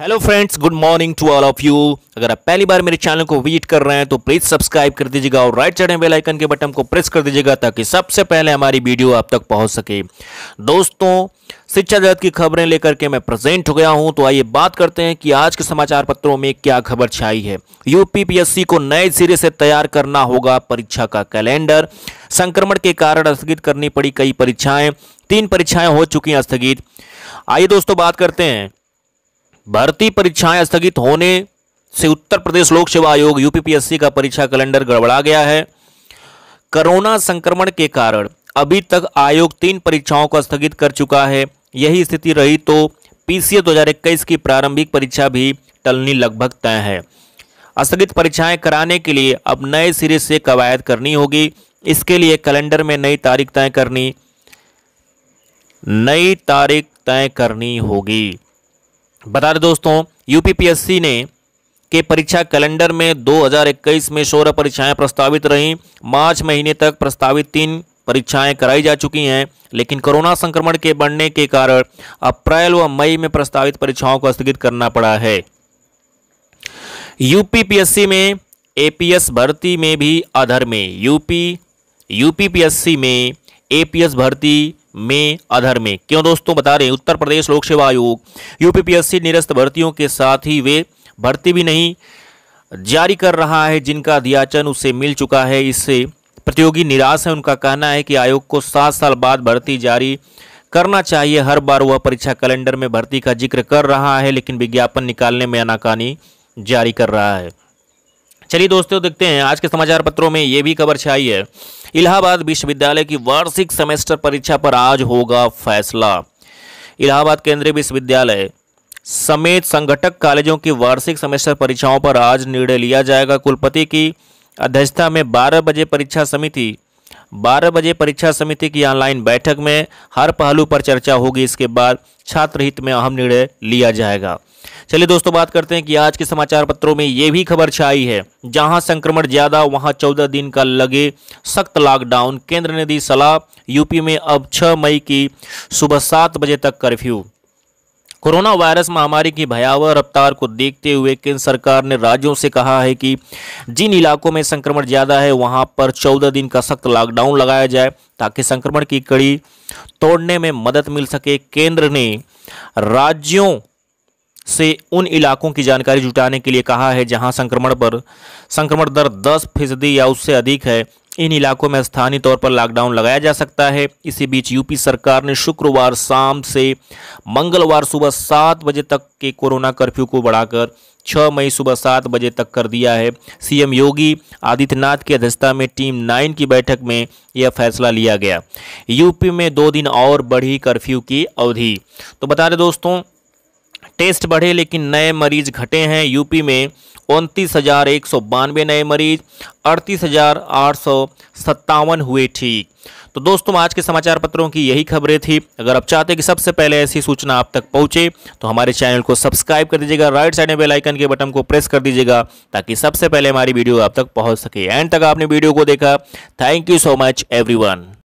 hello friends good morning to all of you अगर आप पहली बार मेरे चैनल को विजिट कर रहे हैं तो प्लीज़ सब्सक्राइब कर दीजिएगा और राइट साइड बेल आइकन के बटन को प्रेस कर दीजिएगा ताकि सबसे पहले हमारी वीडियो आप तक पहुंच सके दोस्तों शिक्षा जगत की खबरें लेकर के मैं प्रेजेंट हो गया हूं तो आइए बात करते हैं कि आज के समाचार पत्रों में क्या खबर छाई है यूपीपीएससी को नए सिरे से तैयार करना होगा परीक्षा का कैलेंडर संक्रमण के कारण स्थगित करनी पड़ी कई परीक्षाएं तीन परीक्षाएं हो चुकी हैं स्थगित आइए दोस्तों बात करते हैं भर्ती परीक्षाएं स्थगित होने से उत्तर प्रदेश लोक सेवा आयोग यूपीपीएससी का परीक्षा कैलेंडर गड़बड़ा गया है कोरोना संक्रमण के कारण अभी तक आयोग तीन परीक्षाओं को स्थगित कर चुका है यही स्थिति रही तो पीसीए 2021 की प्रारंभिक परीक्षा भी टलनी लगभग तय है स्थगित परीक्षाएं कराने के लिए अब नए सिरे से कवायद करनी होगी इसके लिए कैलेंडर में नई तारीख तय करनी नई तारीख तय करनी होगी बता दें दोस्तों यूपीपीएससी ने के परीक्षा कैलेंडर में 2021 में सोलह परीक्षाएं प्रस्तावित रहीं मार्च महीने तक प्रस्तावित तीन परीक्षाएं कराई जा चुकी हैं लेकिन कोरोना संक्रमण के बढ़ने के कारण अप्रैल व मई में प्रस्तावित परीक्षाओं को स्थगित करना पड़ा है यूपीपीएससी में एपीएस भर्ती में भी आधार में यूपी यूपीपीएससी में एपीएस भर्ती में अधर में क्यों दोस्तों बता रहे हैं उत्तर प्रदेश लोक सेवा आयोग यूपीपीएससी निरस्त भर्तियों के साथ ही वे भर्ती भी नहीं जारी कर रहा है जिनका दियाचन उसे मिल चुका है इससे प्रतियोगी निराश है उनका कहना है कि आयोग को सात साल बाद भर्ती जारी करना चाहिए हर बार वह परीक्षा कैलेंडर में भर्ती का जिक्र कर रहा है लेकिन विज्ञापन निकालने में अनाकानी जारी कर रहा है चलिए दोस्तों देखते हैं आज के समाचार पत्रों में ये भी खबर छाई है इलाहाबाद विश्वविद्यालय की वार्षिक सेमेस्टर परीक्षा पर आज होगा फैसला इलाहाबाद केंद्रीय विश्वविद्यालय समेत संगठक कॉलेजों की वार्षिक सेमेस्टर परीक्षाओं पर आज निर्णय लिया जाएगा कुलपति की अध्यक्षता में 12 बजे परीक्षा समिति 12 बजे परीक्षा समिति की ऑनलाइन बैठक में हर पहलू पर चर्चा होगी इसके बाद छात्र हित में अहम निर्णय लिया जाएगा चलिए दोस्तों बात करते हैं कि आज के समाचार पत्रों में यह भी खबर छाई है जहां संक्रमण ज्यादा वहां चौदह दिन का लगे सख्त लॉकडाउन केंद्र ने दी सलाह यूपी में अब छह मई की सुबह सात बजे तक कर्फ्यू कोरोना वायरस महामारी की भयावह रफ्तार को देखते हुए केंद्र सरकार ने राज्यों से कहा है कि जिन इलाकों में संक्रमण ज़्यादा है वहां पर 14 दिन का सख्त लॉकडाउन लगाया जाए ताकि संक्रमण की कड़ी तोड़ने में मदद मिल सके केंद्र ने राज्यों से उन इलाकों की जानकारी जुटाने के लिए कहा है जहां संक्रमण पर संक्रमण दर 10 फीसदी या उससे अधिक है इन इलाकों में स्थानीय तौर पर लॉकडाउन लगाया जा सकता है इसी बीच यूपी सरकार ने शुक्रवार शाम से मंगलवार सुबह सात बजे तक के कोरोना कर्फ्यू को बढ़ाकर 6 मई सुबह सात बजे तक कर दिया है सीएम योगी आदित्यनाथ की अध्यक्षता में टीम नाइन की बैठक में यह फैसला लिया गया यूपी में दो दिन और बढ़ी कर्फ्यू की अवधि तो बता रहे दोस्तों टेस्ट बढ़े लेकिन नए मरीज घटे हैं यूपी में उनतीस हज़ार एक सौ बानवे नए मरीज अड़तीस हज़ार आठ सौ सत्तावन हुए ठीक तो दोस्तों आज के समाचार पत्रों की यही खबरें थी अगर आप चाहते कि सबसे पहले ऐसी सूचना आप तक पहुंचे तो हमारे चैनल को सब्सक्राइब कर दीजिएगा राइट साइड में बेल आइकन के बटन को प्रेस कर दीजिएगा ताकि सबसे पहले हमारी वीडियो आप तक पहुंच सके एंड तक आपने वीडियो को देखा thank you so much everyone